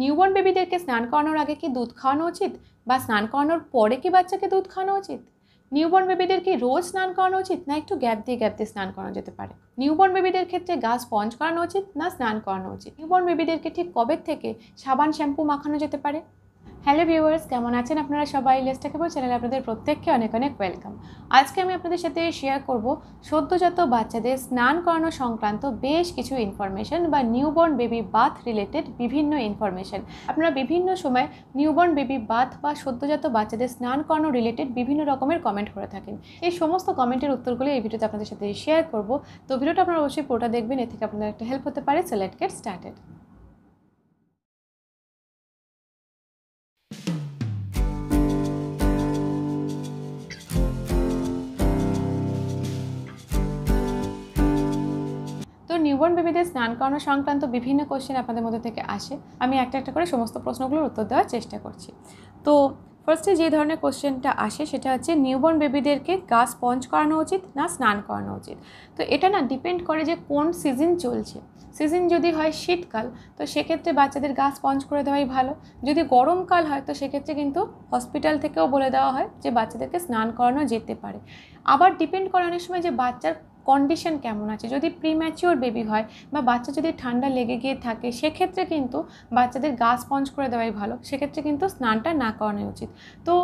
Newborn বেবিদেরকে স্নান করানোর আগে কি দুধ খাওয়ানো উচিত বা স্নান করানোর পরে কি বাচ্চাকে দুধ খাওয়ানো উচিত নিউবর্ন বেবিদের কি রোজ স্নান করানো উচিত না একটু গ্যাপ দিয়ে গ্যাপ দিয়ে স্নান করানো যেতে পারে নিউবর্ন বেবিদের ক্ষেত্রে গা স্পঞ্জ করানো উচিত না স্নান করানো উচিত নিউবর্ন বেবিদেরকে ঠিক কবে থেকে সাবান শ্যাম্পু মাখানো যেতে পারে হ্যালো ভিউয়ার্স কেমন আছেন আপনারা সবাই লেস্টা কেবল চ্যানেলে আপনাদের প্রত্যেককে অনেক অনেক ওয়েলকাম আজকে আমি আপনাদের সাথে শেয়ার করব সদ্যজাত বাচ্চাদের স্নান করানো সংক্রান্ত বেশ কিছু ইনফরমেশন বা নিউবর্ন বেবি বাথ রিলেটেড বিভিন্ন ইনফরমেশন আপনারা বিভিন্ন সময় নিউবর্ন বেবি বাথ বা সদ্যজাত বাচ্চাদের স্নান করানো রিলেটেড বিভিন্ন রকমের কমেন্ট করে থাকেন এই সমস্ত কমেন্টের উত্তরগুলো এই ভিডিওতে আপনাদের সাথে শেয়ার করব তো ভিডিওটা আপনারা অবশ্যই পুরোটা দেখবেন এ থেকে আপনাদের একটা হেল্প হতে পারে so let get started newborn বেবিদের স্নান করানো সংক্রান্ত বিভিন্ন কোয়েশ্চেন আপনাদের মধ্যে থেকে আসে আমি একটা একটা করে সমস্ত প্রশ্নগুলোর উত্তর দেওয়ার চেষ্টা করছি তো ফার্স্টে যে ধরনের কোয়েশ্চেনটা আসে সেটা হচ্ছে নিউবর্ন বেবিদেরকে গা স্পঞ্জ করানো উচিত না স্নান করানো উচিত তো এটা না ডিপেন্ড করে যে কোন সিজন চলছে সিজন যদি হয় শীতকাল তো সেক্ষেত্রে বাচ্চাদের গা স্পঞ্জ করে দেওয়াই ভালো যদি গরমকাল হয় তো সেক্ষেত্রে কিন্তু হসপিটাল থেকেও বলে দেওয়া হয় যে বাচ্চাদেরকে স্নান করানো যেতে পারে আবার ডিপেন্ড করে অনেক সময় যে বাচ্চার কন্ডিশন কেমন আছে যদি প্রিম্যাচিওর বেবি হয় বা বাচ্চা যদি ঠান্ডা লেগে গিয়ে থাকে সেক্ষেত্রে কিন্তু বাচ্চাদের গা স্পঞ্জ করে দেওয়াই ভালো সেক্ষেত্রে কিন্তু স্নানটা না করানো উচিত তো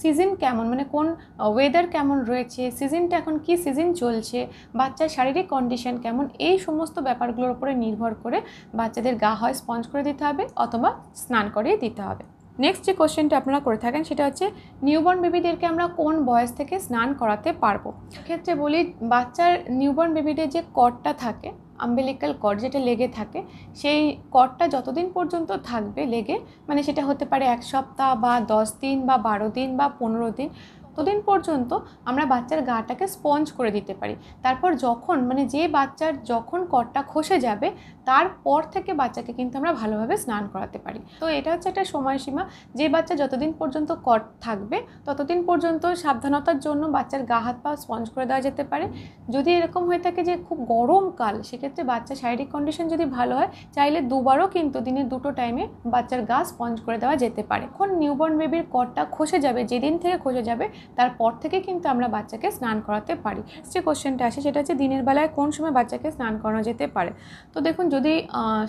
সিজন কেমন মানে কোন ওয়েদার কেমন রয়েছে সিজনটা এখন কি সিজন চলছে বাচ্চার শারীরিক কন্ডিশন কেমন এই সমস্ত ব্যাপারগুলোর উপরে নির্ভর করে বাচ্চাদের গা হয় স্পঞ্জ করে দিতে হবে অথবা স্নান করিয়ে দিতে হবে নেক্সট যে কোশ্চেনটা আপনারা করে থাকেন সেটা হচ্ছে নিউবর্ন বেবিদেরকে আমরা কোন বয়স থেকে স্নান করাতে পারবো ক্ষেত্রে বলি বাচ্চার নিউবর্ন বেবিদের যে কটটা থাকে আম্বেলিক্যাল কট যেটা লেগে থাকে সেই কটটা যতদিন পর্যন্ত থাকবে লেগে মানে সেটা হতে পারে এক সপ্তাহ বা দশ দিন বা বারো দিন বা পনেরো দিন ততদিন পর্যন্ত আমরা বাচ্চার গাটাকে স্পঞ্জ করে দিতে পারি তারপর যখন মানে যে বাচ্চার যখন করটা খসে যাবে তারপর থেকে বাচ্চাকে কিন্তু আমরা ভালোভাবে স্নান করাতে পারি তো এটা হচ্ছে একটা সময়সীমা যে বাচ্চা যতদিন পর্যন্ত কট থাকবে ততদিন পর্যন্ত সাবধানতার জন্য বাচ্চার গা হাত পা স্পঞ্জ করে দেওয়া যেতে পারে যদি এরকম হয়ে থাকে যে খুব গরমকাল সেক্ষেত্রে বাচ্চা শারীরিক কন্ডিশন যদি ভালো হয় চাইলে দুবারও কিন্তু দিনে দুটো টাইমে বাচ্চার গা স্পঞ্জ করে দেওয়া যেতে পারে এখন নিউবর্ন বেবির কটটা খসে যাবে যেদিন থেকে খসে যাবে তারপর থেকে কিন্তু আমরা বাচ্চাকে স্নান করাতে পারি যে কোশ্চেনটা আসে সেটা হচ্ছে দিনের বেলায় কোন সময় বাচ্চাকে স্নান করানো যেতে পারে তো দেখুন যদি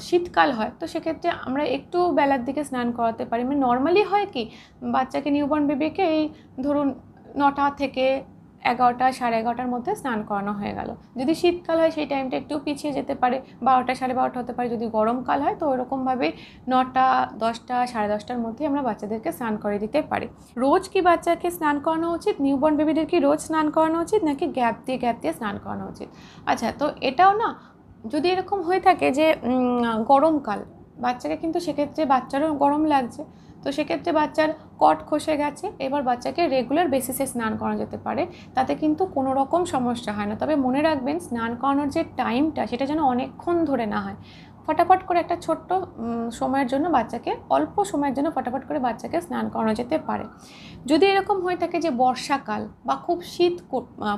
শীতকাল হয় তো সেক্ষেত্রে আমরা একটু বেলার দিকে স্নান করাতে পারি মানে নর্মালি হয় কি বাচ্চাকে নিউবর্ন বেবিকে এই ধরুন নটা থেকে এগারোটা সাড়ে এগারোটার মধ্যে স্নান করানো হয়ে গেল যদি শীতকাল হয় সেই টাইমটা একটু পিছিয়ে যেতে পারে বারোটা সাড়ে বারোটা হতে পারে যদি গরমকাল হয় তো ওরকমভাবে নটা দশটা সাড়ে দশটার মধ্যে আমরা বাচ্চাদেরকে স্নান করে দিতে পারি রোজ কি বাচ্চাকে স্নান করানো উচিত নিউবর্ন বেবিদের কি রোজ স্নান করানো উচিত নাকি গ্যাপ দিয়ে গ্যাপ দিয়ে স্নান করানো উচিত আচ্ছা তো এটাও না যদি এরকম হয়ে থাকে যে গরমকাল বাচ্চাকে কিন্তু সেক্ষেত্রে বাচ্চারও গরম লাগছে তো সেক্ষেত্রে বাচ্চার কট খসে গেছে এবার বাচ্চাকে রেগুলার বেসিসে স্নান করানো যেতে পারে তাতে কিন্তু কোনো রকম সমস্যা হয় না তবে মনে রাখবেন স্নান করানোর যে টাইমটা সেটা যেন অনেকক্ষণ ধরে না হয় ফটাফট করে একটা ছোট্ট সময়ের জন্য বাচ্চাকে অল্প সময়ের জন্য ফটাফট করে বাচ্চাকে স্নান করানো যেতে পারে যদি এরকম হয়ে থাকে যে বর্ষাকাল বা খুব শীত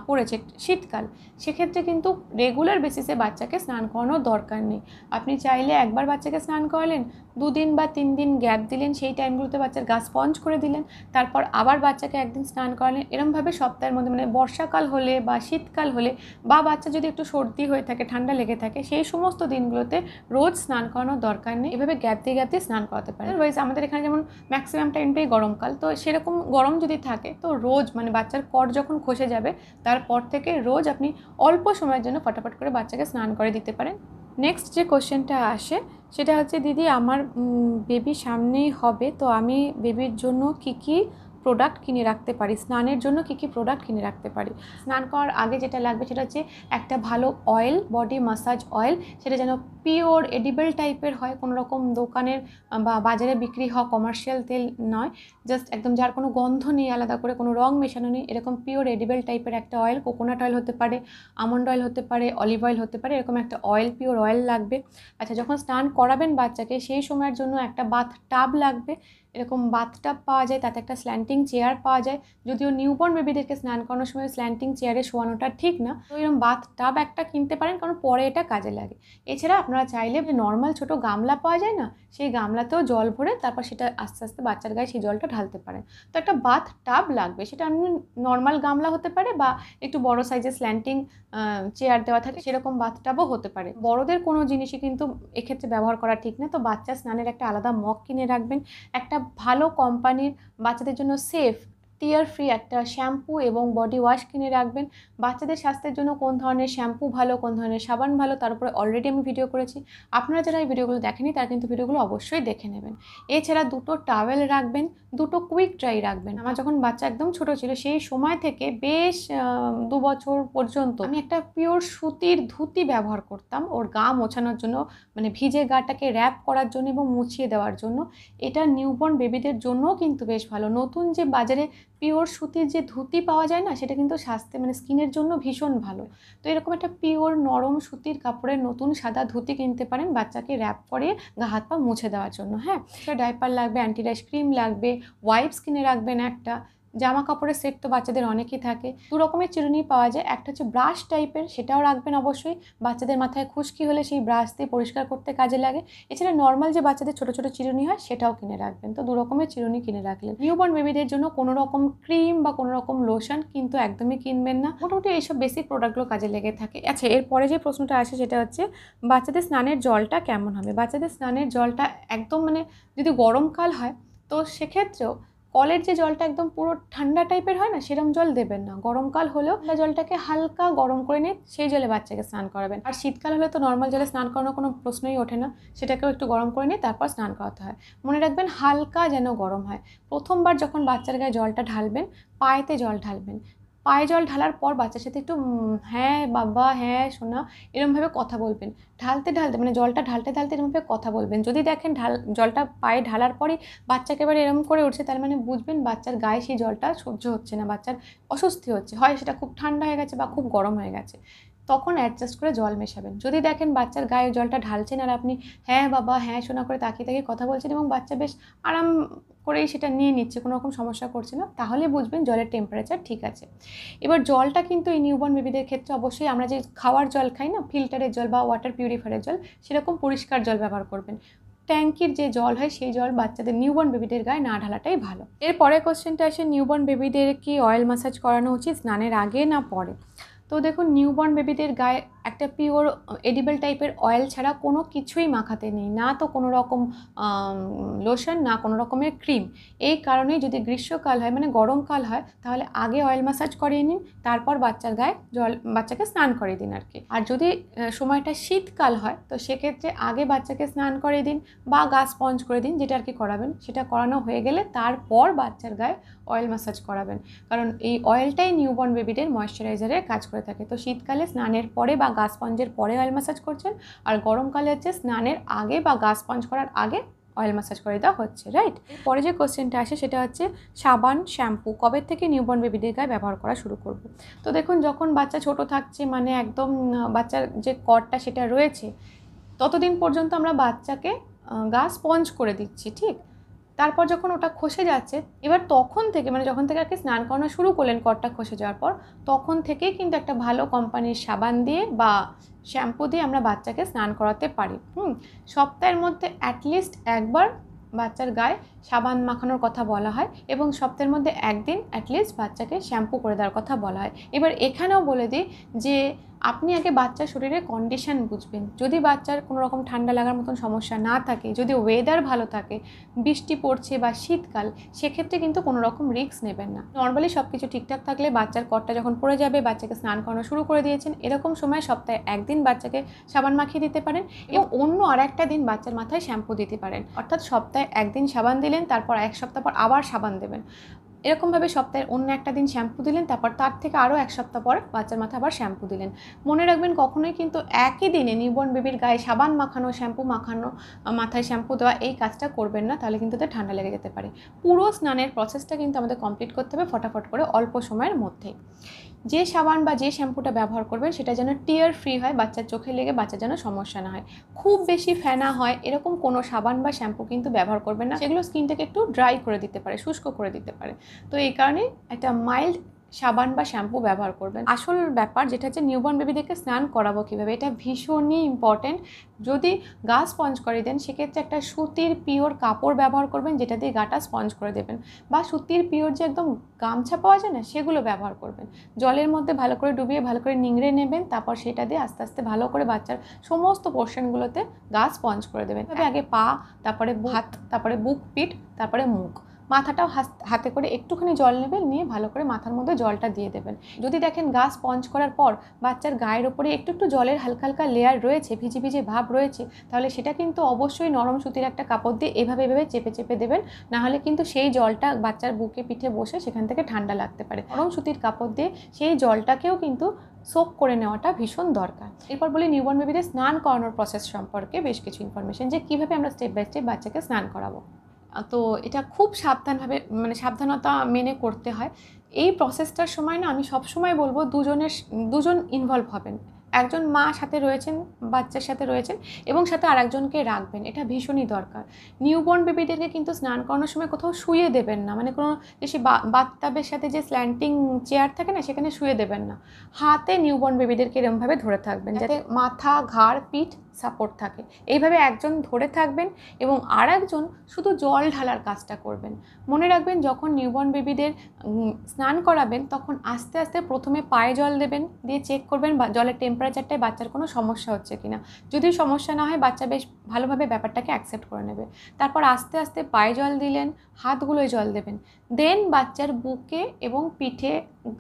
পড়েছে শীতকাল সেক্ষেত্রে কিন্তু রেগুলার বেসিসে বাচ্চাকে স্নান করানোর দরকার নেই আপনি চাইলে একবার বাচ্চাকে স্নান করালেন দুদিন বা তিন দিন গ্যাপ দিলেন সেই টাইমগুলোতে বাচ্চার গাছ স্পঞ্জ করে দিলেন তারপর আবার বাচ্চাকে একদিন স্নান করালেন এরমভাবে সপ্তাহের মধ্যে মানে বর্ষাকাল হলে বা শীতকাল হলে বা বাচ্চা যদি একটু সর্দি হয়ে থাকে ঠান্ডা লেগে থাকে সেই সমস্ত দিনগুলোতে রোজ স্নান করানোর দরকার নেই এভাবে গ্যাপ দিয়ে গ্যাপ দিয়ে স্নান করাতে পারেন ওয়াইজ আমাদের এখানে যেমন ম্যাক্সিমাম টাইমটাই গরমকাল তো সেরকম গরম যদি থাকে তো রোজ মানে বাচ্চার কর যখন খসে যাবে তারপর থেকে রোজ আপনি অল্প সময়ের জন্য ফটাফট করে বাচ্চাকে স্নান করে দিতে পারেন নেক্সট যে কোশ্চেনটা আসে সেটা হচ্ছে দিদি আমার বেবি সামনেই হবে তো আমি বেবির জন্য কি কি প্রোডাক্ট কিনে রাখতে পারি স্নানের জন্য কি কি প্রোডাক্ট কিনে রাখতে পারি স্নান করার আগে যেটা লাগবে সেটা হচ্ছে একটা ভালো অয়েল বডি মাসাজ অয়েল সেটা যেন পিওর এডিবেল টাইপের হয় কোনো রকম দোকানের বা বাজারে বিক্রি হওয়া কমার্শিয়াল তেল নয় জাস্ট একদম যার কোনো গন্ধ নেই আলাদা করে কোনো রং মেশানো নেই এরকম পিওর এডিবেল টাইপের একটা অয়েল কোকোনাট অয়েল হতে পারে আমন্ড অয়েল হতে পারে অলিভ অয়েল হতে পারে এরকম একটা অয়েল পিওর অয়েল লাগবে আচ্ছা যখন স্নান করাবেন বাচ্চাকে সেই সময়ের জন্য একটা বাথ টাব লাগবে এরকম বাথটাব পাওয়া যায় তাতে একটা স্ল্যান্টিং চেয়ার পাওয়া যায় যদিও নিউবর্ন বেবিদেরকে স্নান করানোর সময় স্ল্যান্টিং চেয়ারে শোয়ানোটা ঠিক না তো এরকম বাথটাব একটা কিনতে পারেন কারণ পরে এটা কাজে লাগে এছাড়া আপনারা চাইলে নর্মাল ছোট গামলা পাওয়া যায় না সেই গামলাতেও জল ভরে তারপর সেটা আস্তে আস্তে বাচ্চার গায়ে সেই জলটা ঢালতে পারেন তো একটা বাথ টাব লাগবে সেটা আপনি নর্মাল গামলা হতে পারে বা একটু বড় সাইজের স্ল্যান্টিং চেয়ার দেওয়া থাকে সেরকম বাথ টাবও হতে পারে বড়দের কোনো জিনিসই কিন্তু এক্ষেত্রে ব্যবহার করা ঠিক না তো বাচ্চা স্নানের একটা আলাদা মগ কিনে রাখবেন একটা ভালো কোম্পানির বাচ্চাদের জন্য সেফ টিয়ার ফ্রি একটা শ্যাম্পু এবং বডি ওয়াশ কিনে রাখবেন বাচ্চাদের স্বাস্থ্যের জন্য কোন ধরনের শ্যাম্পু ভালো কোন ধরনের সাবান ভালো তার উপরে অলরেডি আমি ভিডিও করেছি আপনারা যারা এই ভিডিওগুলো দেখেনি তারা কিন্তু ভিডিওগুলো অবশ্যই দেখে নেবেন এছাড়া দুটো টাওয়েল রাখবেন দুটো কুইক ড্রাই রাখবেন আমার যখন বাচ্চা একদম ছোট ছিল সেই সময় থেকে বেশ দু বছর পর্যন্ত আমি একটা পিওর সুতির ধুতি ব্যবহার করতাম ওর গা মোছানোর জন্য মানে ভিজে গাটাকে র্যাপ করার জন্য এবং মুছিয়ে দেওয়ার জন্য এটা নিউবর্ন বেবিদের জন্যও কিন্তু বেশ ভালো নতুন যে বাজারে পিওর সুতির যে ধুতি পাওয়া যায় না সেটা কিন্তু স্বাস্থ্যে মানে স্কিনের জন্য ভীষণ ভালো তো এরকম একটা পিওর নরম সুতির কাপড়ের নতুন সাদা ধুতি কিনতে পারেন বাচ্চাকে র্যাপ করে গা হাত পা মুছে দেওয়ার জন্য হ্যাঁ ডাইপার লাগবে অ্যান্টিডাইস ক্রিম লাগবে ওয়াইপ স্কিনে রাখবেন একটা জামা কাপড়ের সেট তো বাচ্চাদের অনেকই থাকে দু রকমের চিরুনি পাওয়া যায় একটা হচ্ছে ব্রাশ টাইপের সেটাও রাখবেন অবশ্যই বাচ্চাদের মাথায় খুশকি হলে সেই ব্রাশ দিয়ে পরিষ্কার করতে কাজে লাগে এছাড়া নর্মাল যে বাচ্চাদের ছোট ছোট চিরুনি হয় সেটাও কিনে রাখবেন তো দু রকমের চিরুনি কিনে রাখলেন নিউবর্ন বেবিদের জন্য কোনো রকম ক্রিম বা কোনো রকম লোশন কিন্তু একদমই কিনবেন না মোটামুটি এইসব বেসিক প্রোডাক্টগুলো কাজে লেগে থাকে আচ্ছা এরপরে যে প্রশ্নটা আসে সেটা হচ্ছে বাচ্চাদের স্নানের জলটা কেমন হবে বাচ্চাদের স্নানের জলটা একদম মানে যদি গরমকাল হয় তো সেক্ষেত্রেও কলের যে জলটা একদম পুরো ঠান্ডা টাইপের হয় না সেরম জল দেবেন না গরমকাল হলেও জলটাকে হালকা গরম করে নিয়ে সেই জলে বাচ্চাকে স্নান করাবেন আর শীতকাল হলে তো নর্মাল জলে স্নান করানোর কোনো প্রশ্নই ওঠে না সেটাকেও একটু গরম করে নিয়ে তারপর স্নান করাতে হয় মনে রাখবেন হালকা যেন গরম হয় প্রথমবার যখন বাচ্চার গায়ে জলটা ঢালবেন পায়েতে জল ঢালবেন পায়ে জল ঢালার পর বাচ্চার সাথে একটু হ্যাঁ বাবা হ্যাঁ সোনা এরমভাবে কথা বলবেন ঢালতে ঢালতে মানে জলটা ঢালতে ঢালতে এরমভাবে কথা বলবেন যদি দেখেন ঢাল জলটা পায়ে ঢালার পরে বাচ্চাকে এবার এরম করে উঠছে তার মানে বুঝবেন বাচ্চার গায়ে সেই জলটা সহ্য হচ্ছে না বাচ্চার অস্বস্তি হচ্ছে হয় সেটা খুব ঠান্ডা হয়ে গেছে বা খুব গরম হয়ে গেছে তখন অ্যাডজাস্ট করে জল মেশাবেন যদি দেখেন বাচ্চার গায়ে জলটা ঢালছেন আর আপনি হ্যাঁ বাবা হ্যাঁ শোনা করে তাকিয়ে তাকিয়ে কথা বলছেন এবং বাচ্চা বেশ আরাম করেই সেটা নিয়ে নিচ্ছে কোনো রকম সমস্যা করছে না তাহলে বুঝবেন জলের টেম্পারেচার ঠিক আছে এবার জলটা কিন্তু এই নিউবর্ন বেবিদের ক্ষেত্রে অবশ্যই আমরা যে খাওয়ার জল খাই না ফিল্টারের জল বা ওয়াটার পিউরিফায়ারের জল সেরকম পরিষ্কার জল ব্যবহার করবেন ট্যাঙ্কির যে জল হয় সেই জল বাচ্চাদের নিউবর্ন বেবিদের গায়ে না ঢালাটাই ভালো এরপরে কোশ্চেনটা আসে নিউবর্ন বেবিদের কি অয়েল ম্যাসাজ করানো উচিত স্নানের আগে না পরে তো দেখুন নিউবর্ন বেবিদের গায়ে একটা পিওর এডিবেল টাইপের অয়েল ছাড়া কোনো কিছুই মাখাতে নেই না তো কোনো রকম লোশন um, না কোনো রকমের ক্রিম এই কারণেই যদি গ্রীষ্মকাল হয় মানে গরমকাল হয় তাহলে আগে অয়েল ম্যাসাজ করিয়ে নিন তারপর বাচ্চার গায়ে জল বাচ্চাকে স্নান করিয়ে দিন আর কি আর যদি uh, সময়টা শীতকাল হয় তো সেক্ষেত্রে আগে বাচ্চাকে স্নান করিয়ে দিন বা গাছ স্পঞ্জ করে দিন যেটা আর কি করাবেন সেটা করানো হয়ে গেলে তারপর বাচ্চার গায়ে অয়েল ম্যাসাজ করাবেন কারণ এই অয়েলটাই নিউবর্ন বেবিদের ময়শ্চারাইজারের কাজ করে থাকে তো শীতকালে স্নানের পরে বা গা স্পঞ্জের পরে অয়েল ম্যাসাজ করছেন আর গরমকালে হচ্ছে স্নানের আগে বা গা স্পঞ্জ করার আগে অয়েল ম্যাসাজ করে দেওয়া হচ্ছে রাইট পরে যে কোশ্চেনটা আসে সেটা হচ্ছে সাবান শ্যাম্পু কবে থেকে নিউবর্ন বেবিদের গায়ে ব্যবহার করা শুরু করব তো দেখুন যখন বাচ্চা ছোট থাকছে মানে একদম বাচ্চার যে করটা সেটা রয়েছে ততদিন পর্যন্ত আমরা বাচ্চাকে গা স্পঞ্জ করে দিচ্ছি ঠিক তারপর যখন ওটা খসে যাচ্ছে এবার তখন থেকে মানে যখন থেকে আর স্নান করানো শুরু করলেন কটটা খসে যাওয়ার পর তখন থেকেই কিন্তু একটা ভালো কোম্পানির সাবান দিয়ে বা শ্যাম্পু দিয়ে আমরা বাচ্চাকে স্নান করাতে পারি হুম সপ্তাহের মধ্যে অ্যাটলিস্ট একবার বাচ্চার গায়ে সাবান মাখানোর কথা বলা হয় এবং সপ্তাহের মধ্যে একদিন অ্যাটলিস্ট বাচ্চাকে শ্যাম্পু করে দেওয়ার কথা বলা হয় এবার এখানেও বলে দিই যে আপনি আগে বাচ্চার শরীরে কন্ডিশন বুঝবেন যদি বাচ্চার কোনো রকম ঠান্ডা লাগার মতন সমস্যা না থাকে যদি ওয়েদার ভালো থাকে বৃষ্টি পড়ছে বা শীতকাল সেক্ষেত্রে কিন্তু কোনো রকম রিস্ক নেবেন না নর্মালি সব কিছু ঠিকঠাক থাকলে বাচ্চার কটটা যখন পড়ে যাবে বাচ্চাকে স্নান করানো শুরু করে দিয়েছেন এরকম সময় সপ্তাহে একদিন বাচ্চাকে সাবান মাখিয়ে দিতে পারেন এবং অন্য আর একটা দিন বাচ্চার মাথায় শ্যাম্পু দিতে পারেন অর্থাৎ সপ্তাহে একদিন সাবান দিলেন তারপর এক সপ্তাহ পর আবার সাবান দেবেন এরকমভাবে সপ্তাহের অন্য একটা দিন শ্যাম্পু দিলেন তারপর তার থেকে আরও এক সপ্তাহ পর বাচ্চার মাথা আবার শ্যাম্পু দিলেন মনে রাখবেন কখনোই কিন্তু একই দিনে নিউবর্ন বেবির গায়ে সাবান মাখানো শ্যাম্পু মাখানো মাথায় শ্যাম্পু দেওয়া এই কাজটা করবেন না তাহলে কিন্তু তাদের ঠান্ডা লেগে যেতে পারে পুরো স্নানের প্রসেসটা কিন্তু আমাদের কমপ্লিট করতে হবে ফটাফট করে অল্প সময়ের মধ্যে যে সাবান বা যে শ্যাম্পুটা ব্যবহার করবেন সেটা যেন টিয়ার ফ্রি হয় বাচ্চার চোখে লেগে বাচ্চা যেন সমস্যা না হয় খুব বেশি ফেনা হয় এরকম কোনো সাবান বা শ্যাম্পু কিন্তু ব্যবহার করবেন না সেগুলো স্কিনটাকে একটু ড্রাই করে দিতে পারে শুষ্ক করে দিতে পারে তো এই কারণে একটা মাইল্ড সাবান বা শ্যাম্পু ব্যবহার করবেন আসল ব্যাপার যেটা হচ্ছে নিউবর্ন বেবিদেরকে স্নান করাবো কীভাবে এটা ভীষণই ইম্পর্ট্যান্ট যদি গা স্পঞ্জ করে দেন সেক্ষেত্রে একটা সুতির পিওর কাপড় ব্যবহার করবেন যেটা দিয়ে গাটা স্পঞ্জ করে দেবেন বা সুতির পিওর যে একদম গামছা পাওয়া যায় না সেগুলো ব্যবহার করবেন জলের মধ্যে ভালো করে ডুবিয়ে ভালো করে নিংড়ে নেবেন তারপর সেটা দিয়ে আস্তে আস্তে ভালো করে বাচ্চার সমস্ত পোর্শনগুলোতে গা স্পঞ্জ করে দেবেন তবে হ্যাঁ। আগে পা তারপরে হাত তারপরে বুক পিঠ তারপরে মুখ মাথাটাও হাতে করে একটুখানি জল নেবেন নিয়ে ভালো করে মাথার মধ্যে জলটা দিয়ে দেবেন যদি দেখেন গা স্পঞ্জ করার পর বাচ্চার গায়ের ওপরে একটু একটু জলের হালকা হালকা লেয়ার রয়েছে ভিজে ভিজে ভাব রয়েছে তাহলে সেটা কিন্তু অবশ্যই নরম সুতির একটা কাপড় দিয়ে এভাবে এভাবে চেপে চেপে দেবেন নাহলে কিন্তু সেই জলটা বাচ্চার বুকে পিঠে বসে সেখান থেকে ঠান্ডা লাগতে পারে নরম সুতির কাপড় দিয়ে সেই জলটাকেও কিন্তু সোপ করে নেওয়াটা ভীষণ দরকার এরপর বলি নিউবর্ন বেবিদের স্নান করানোর প্রসেস সম্পর্কে বেশ কিছু ইনফরমেশন যে কীভাবে আমরা স্টেপ বাই স্টেপ বাচ্চাকে স্নান করাবো তো এটা খুব সাবধানভাবে মানে সাবধানতা মেনে করতে হয় এই প্রসেসটার সময় না আমি সবসময় বলবো দুজনের দুজন ইনভলভ হবেন একজন মা সাথে রয়েছেন বাচ্চার সাথে রয়েছেন এবং সাথে আরেকজনকে রাখবেন এটা ভীষণই দরকার নিউবর্ন বেবিদেরকে কিন্তু স্নান করানোর সময় কোথাও শুয়ে দেবেন না মানে কোনো যে সে বাত্তাবের সাথে যে স্ল্যান্টিং চেয়ার থাকে না সেখানে শুয়ে দেবেন না হাতে নিউবর্ন বেবিদেরকে এরমভাবে ধরে থাকবেন যাতে মাথা ঘাড় পিঠ সাপোর্ট থাকে এইভাবে একজন ধরে থাকবেন এবং আর একজন শুধু জল ঢালার কাজটা করবেন মনে রাখবেন যখন নিউবর্ন বেবিদের স্নান করাবেন তখন আস্তে আস্তে প্রথমে পায়ে জল দেবেন দিয়ে চেক করবেন জলের টেম্পারেচারটায় বাচ্চার কোনো সমস্যা হচ্ছে কি না যদি সমস্যা না হয় বাচ্চা বেশ ভালোভাবে ব্যাপারটাকে অ্যাকসেপ্ট করে নেবে তারপর আস্তে আস্তে পায়ে জল দিলেন হাতগুলোয় জল দেবেন দেন বাচ্চার বুকে এবং পিঠে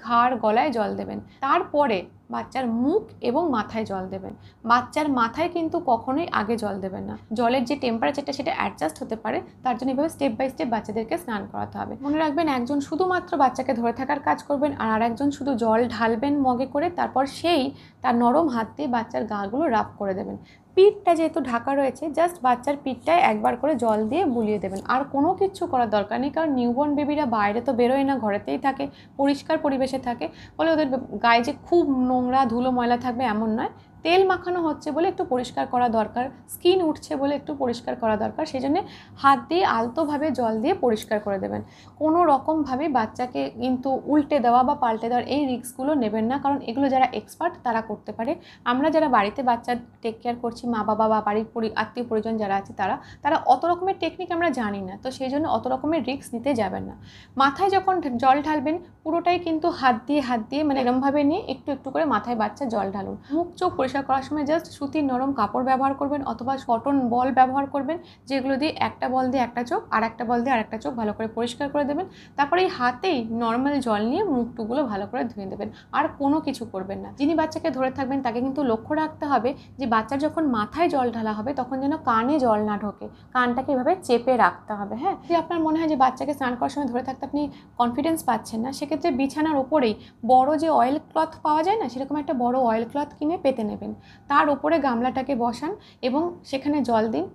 ঘাড় গলায় জল দেবেন তারপরে বাচ্চার মুখ এবং মাথায় জল দেবেন বাচ্চার মাথায় কিন্তু কখনোই আগে জল দেবেন না জলের যে টেম্পারেচারটা সেটা অ্যাডজাস্ট হতে পারে তার জন্য এভাবে স্টেপ বাই স্টেপ বাচ্চাদেরকে স্নান করাতে হবে মনে রাখবেন একজন শুধুমাত্র বাচ্চাকে ধরে থাকার কাজ করবেন আর আরেকজন শুধু জল ঢালবেন মগে করে তারপর সেই তার নরম হাত দিয়ে বাচ্চার গাগুলো রাফ করে দেবেন পিঠটা যেহেতু ঢাকা রয়েছে জাস্ট বাচ্চার পিঠটায় একবার করে জল দিয়ে বুলিয়ে দেবেন আর কোনো কিছু করার দরকার নেই কারণ নিউবর্ন বেবিরা বাইরে তো বেরোয় না ঘরেতেই থাকে পরিষ্কার পরিবেশে থাকে ফলে ওদের গায়ে যে খুব নোংরা ধুলো ময়লা থাকবে এমন নয় তেল মাখানো হচ্ছে বলে একটু পরিষ্কার করা দরকার স্কিন উঠছে বলে একটু পরিষ্কার করা দরকার সেই জন্যে হাত দিয়ে আলতোভাবে জল দিয়ে পরিষ্কার করে দেবেন কোনো রকমভাবে বাচ্চাকে কিন্তু উল্টে দেওয়া বা পাল্টে দেওয়ার এই রিস্কগুলো নেবেন না কারণ এগুলো যারা এক্সপার্ট তারা করতে পারে আমরা যারা বাড়িতে বাচ্চা টেক কেয়ার করছি মা বাবা বা বাড়ির পরি আত্মীয় পরিজন যারা আছে তারা তারা অত রকমের টেকনিক আমরা জানি না তো সেই জন্য অত রকমের রিস্ক নিতে যাবেন না মাথায় যখন জল ঢালবেন পুরোটাই কিন্তু হাত দিয়ে হাত দিয়ে মানে এরমভাবে নিয়ে একটু একটু করে মাথায় বাচ্চা জল ঢালুন মুখ চোখ পরিষ্কার পোশাক করার সময় জাস্ট সুতির নরম কাপড় ব্যবহার করবেন অথবা কটন বল ব্যবহার করবেন যেগুলো দিয়ে একটা বল দিয়ে একটা চোখ আর একটা বল দিয়ে আরেকটা চোখ ভালো করে পরিষ্কার করে দেবেন তারপরে এই হাতেই নর্মাল জল নিয়ে মুখটুগুলো ভালো করে ধুয়ে দেবেন আর কোনো কিছু করবেন না যিনি বাচ্চাকে ধরে থাকবেন তাকে কিন্তু লক্ষ্য রাখতে হবে যে বাচ্চার যখন মাথায় জল ঢালা হবে তখন যেন কানে জল না ঢোকে কানটাকে এভাবে চেপে রাখতে হবে হ্যাঁ যদি আপনার মনে হয় যে বাচ্চাকে স্নান করার সময় ধরে থাকতে আপনি কনফিডেন্স পাচ্ছেন না সেক্ষেত্রে বিছানার ওপরেই বড় যে অয়েল ক্লথ পাওয়া যায় না সেরকম একটা বড় অয়েল ক্লথ কিনে পেতে নেবেন নেবেন তার উপরে গামলাটাকে বসান এবং সেখানে জল দিন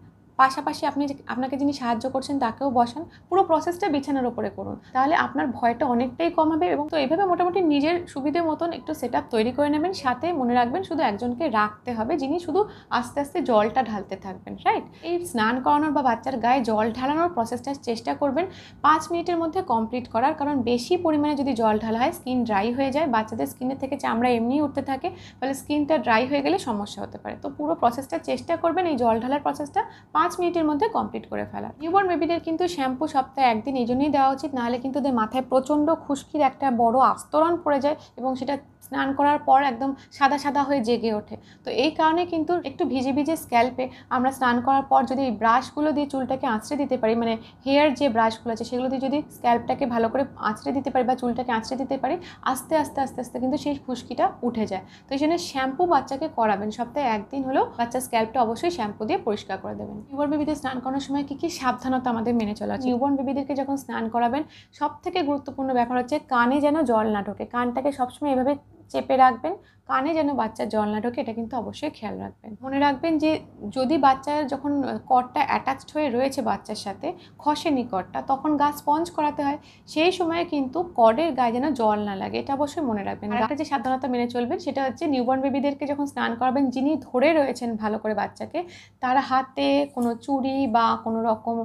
পাশাপাশি আপনি আপনাকে যিনি সাহায্য করছেন তাকেও বসান পুরো প্রসেসটা বিছানার উপরে করুন তাহলে আপনার ভয়টা অনেকটাই কম হবে এবং তো এইভাবে মোটামুটি নিজের সুবিধে মতন একটু সেট তৈরি করে নেবেন সাথে মনে রাখবেন শুধু একজনকে রাখতে হবে যিনি শুধু আস্তে আস্তে জলটা ঢালতে থাকবেন রাইট এই স্নান করানোর বা বাচ্চার গায়ে জল ঢালানোর প্রসেসটা চেষ্টা করবেন পাঁচ মিনিটের মধ্যে কমপ্লিট করার কারণ বেশি পরিমাণে যদি জল ঢালা হয় স্কিন ড্রাই হয়ে যায় বাচ্চাদের স্কিনের থেকে চামড়া এমনিই উঠতে থাকে ফলে স্কিনটা ড্রাই হয়ে গেলে সমস্যা হতে পারে তো পুরো প্রসেসটা চেষ্টা করবেন এই জল ঢালার প্রসেসটা পাঁচ পাঁচ মিনিটের মধ্যে কমপ্লিট করে ফেলা নিউবর্ন বেবিদের কিন্তু শ্যাম্পু সপ্তাহে একদিন এই জন্যই দেওয়া উচিত নাহলে কিন্তু ওদের মাথায় প্রচণ্ড খুশকির একটা বড় আস্তরণ পড়ে যায় এবং সেটা স্নান করার পর একদম সাদা সাদা হয়ে জেগে ওঠে তো এই কারণে কিন্তু একটু ভিজে ভিজে স্ক্যাল্পে আমরা স্নান করার পর যদি এই ব্রাশগুলো দিয়ে চুলটাকে আঁচড়ে দিতে পারি মানে হেয়ার যে ব্রাশগুলো আছে সেগুলো দিয়ে যদি স্ক্যাল্পটাকে ভালো করে আঁচড়ে দিতে পারি বা চুলটাকে আঁচড়ে দিতে পারি আস্তে আস্তে আস্তে আস্তে কিন্তু সেই খুশকিটা উঠে যায় তো এই জন্য শ্যাম্পু বাচ্চাকে করাবেন সপ্তাহে একদিন হলেও বাচ্চা স্ক্যাল্পটা অবশ্যই শ্যাম্পু দিয়ে পরিষ্কার করে দেবেন নিউবর্ন বেবিদের স্নান করানোর সময় কী কী সাবধানতা আমাদের মেনে চলা আছে নিউবর্ন বেবিদেরকে যখন স্নান করাবেন সব থেকে গুরুত্বপূর্ণ ব্যাপার হচ্ছে কানে যেন জল না ঢোকে কানটাকে সবসময় এভাবে চেপে রাখবেন কানে যেন বাচ্চার জল না ঢোকে এটা কিন্তু অবশ্যই খেয়াল রাখবেন মনে রাখবেন যে যদি বাচ্চার যখন করটা অ্যাটাচড হয়ে রয়েছে বাচ্চার সাথে খসেনি করটা তখন গা স্পঞ্জ করাতে হয় সেই সময়ে কিন্তু করের গায়ে যেন জল না লাগে এটা অবশ্যই মনে রাখবেন একটা যে সাধারণত মেনে চলবেন সেটা হচ্ছে নিউবর্ন বেবিদেরকে যখন স্নান করাবেন যিনি ধরে রয়েছেন ভালো করে বাচ্চাকে তার হাতে কোনো চুড়ি বা কোনো রকম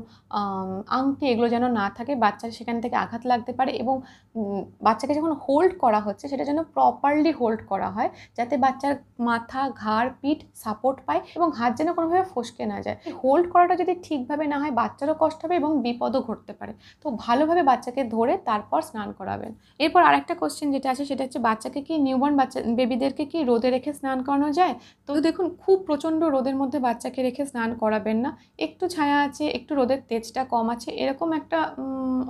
আংটি এগুলো যেন না থাকে বাচ্চার সেখান থেকে আঘাত লাগতে পারে এবং বাচ্চাকে যখন হোল্ড করা হচ্ছে সেটা যেন প্রপারলি হোল্ড করা হয় যাতে বাচ্চার মাথা ঘাড় পিঠ সাপোর্ট পায় এবং হাত যেন কোনোভাবে ফসকে না যায় হোল্ড করাটা যদি ঠিকভাবে না হয় বাচ্চারও কষ্ট হবে এবং বিপদও ঘটতে পারে তো ভালোভাবে বাচ্চাকে ধরে তারপর স্নান করাবেন এরপর আরেকটা কোশ্চেন যেটা আছে সেটা হচ্ছে বাচ্চাকে কি নিউবর্ন বাচ্চা বেবিদেরকে কি রোদে রেখে স্নান করানো যায় তো দেখুন খুব প্রচণ্ড রোদের মধ্যে বাচ্চাকে রেখে স্নান করাবেন না একটু ছায়া আছে একটু রোদের তেজটা কম আছে এরকম একটা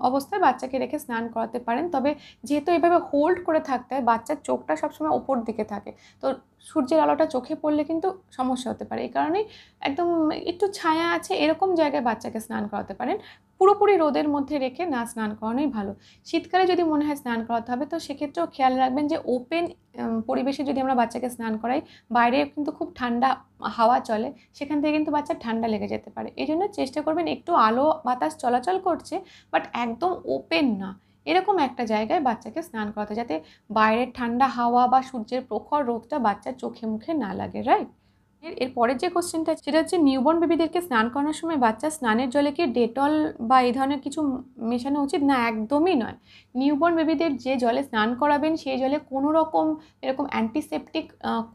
অবস্থায় বাচ্চাকে রেখে স্নান করাতে পারেন তবে যেহেতু এভাবে হোল্ড করে থাকতে হয় বাচ্চার চোখটা সবসময় ওপর দিকে থাকে থাকে তো সূর্যের আলোটা চোখে পড়লে কিন্তু সমস্যা হতে পারে এই কারণে একদম একটু ছায়া আছে এরকম জায়গায় বাচ্চাকে স্নান করাতে পারেন পুরোপুরি রোদের মধ্যে রেখে না স্নান করানোই ভালো শীতকালে যদি মনে হয় স্নান করাতে হবে তো সেক্ষেত্রেও খেয়াল রাখবেন যে ওপেন পরিবেশে যদি আমরা বাচ্চাকে স্নান করাই বাইরে কিন্তু খুব ঠান্ডা হাওয়া চলে সেখান থেকে কিন্তু বাচ্চার ঠান্ডা লেগে যেতে পারে এই জন্য চেষ্টা করবেন একটু আলো বাতাস চলাচল করছে বাট একদম ওপেন না এরকম একটা জায়গায় বাচ্চাকে স্নান করাতে যাতে বাইরের ঠান্ডা হাওয়া বা সূর্যের প্রখর রোদটা বাচ্চার চোখে মুখে না লাগে রাইট এর পরের যে কোশ্চেনটা সেটা হচ্ছে নিউবর্ন বেবিদেরকে স্নান করানোর সময় বাচ্চা স্নানের জলে কি ডেটল বা এই ধরনের কিছু মেশানো উচিত না একদমই নয় নিউবর্ন বেবিদের যে জলে স্নান করাবেন সেই জলে কোনো রকম এরকম অ্যান্টিসেপটিক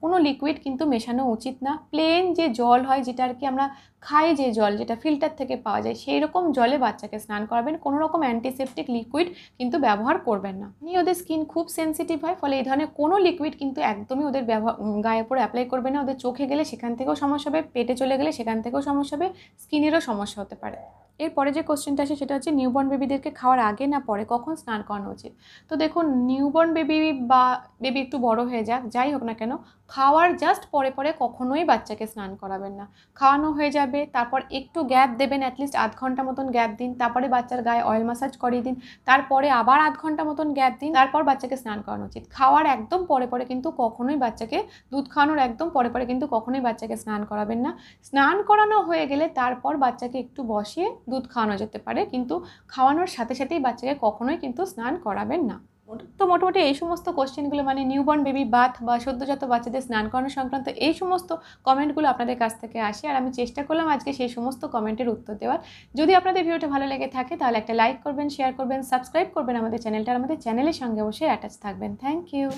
কোনো লিকুইড কিন্তু মেশানো উচিত না প্লেন যে জল হয় যেটা আর কি আমরা খাই যে জল যেটা ফিল্টার থেকে পাওয়া যায় সেই রকম জলে বাচ্চাকে স্নান করাবেন কোনো রকম অ্যান্টিসেপটিক লিকুইড কিন্তু ব্যবহার করবেন না নিয়ে ওদের স্কিন খুব সেন্সিটিভ হয় ফলে এই ধরনের কোনো লিকুইড কিন্তু একদমই ওদের ব্যবহার গায়ে পরে অ্যাপ্লাই করবে না ওদের চোখে গেলে সেখান থেকেও সমস্যা হবে পেটে চলে গেলে সেখান থেকেও সমস্যা হবে স্কিনেরও সমস্যা হতে পারে এরপরে যে কোশ্চেনটা আসে সেটা হচ্ছে নিউবর্ন বেবিদেরকে খাওয়ার আগে না পরে কখন স্নান করানো উচিত তো দেখুন নিউবর্ন বেবি বা বেবি একটু বড় হয়ে যাক যাই হোক না কেন খাওয়ার জাস্ট পরে পরে কখনোই বাচ্চাকে স্নান করাবেন না খাওয়ানো হয়ে যাবে তারপর একটু গ্যাপ দেবেন অ্যাটলিস্ট আধ ঘন্টা মতন গ্যাপ দিন তারপরে বাচ্চার গায়ে অয়েল মাসাজ করিয়ে দিন তারপরে আবার আধ ঘন্টা মতন গ্যাপ দিন তারপর বাচ্চাকে স্নান করানো উচিত খাওয়ার একদম পরে পরে কিন্তু কখনোই বাচ্চাকে দুধ খাওয়ানোর একদম পরে পরে কিন্তু কখনোই বাচ্চাকে স্নান করাবেন না স্নান করানো হয়ে গেলে তারপর বাচ্চাকে একটু বসিয়ে দুধ খাওয়ানো যেতে পারে কিন্তু খাওয়ানোর সাথে সাথেই বাচ্চাকে কখনোই কিন্তু স্নান করাবেন না তো মোটামুটি এই সমস্ত কোশ্চেনগুলো মানে নিউবর্ন বেবি বাথ বা সদ্যজাত বাচ্চাদের স্নান করানো সংক্রান্ত এই সমস্ত কমেন্টগুলো আপনাদের কাছ থেকে আসে আর আমি চেষ্টা করলাম আজকে সেই সমস্ত কমেন্টের উত্তর দেওয়ার যদি আপনাদের ভিডিওটা ভালো লেগে থাকে তাহলে একটা লাইক করবেন শেয়ার করবেন সাবস্ক্রাইব করবেন আমাদের চ্যানেলটা আমাদের চ্যানেলের সঙ্গে অবশ্যই অ্যাটাচ থাকবেন থ্যাংক ইউ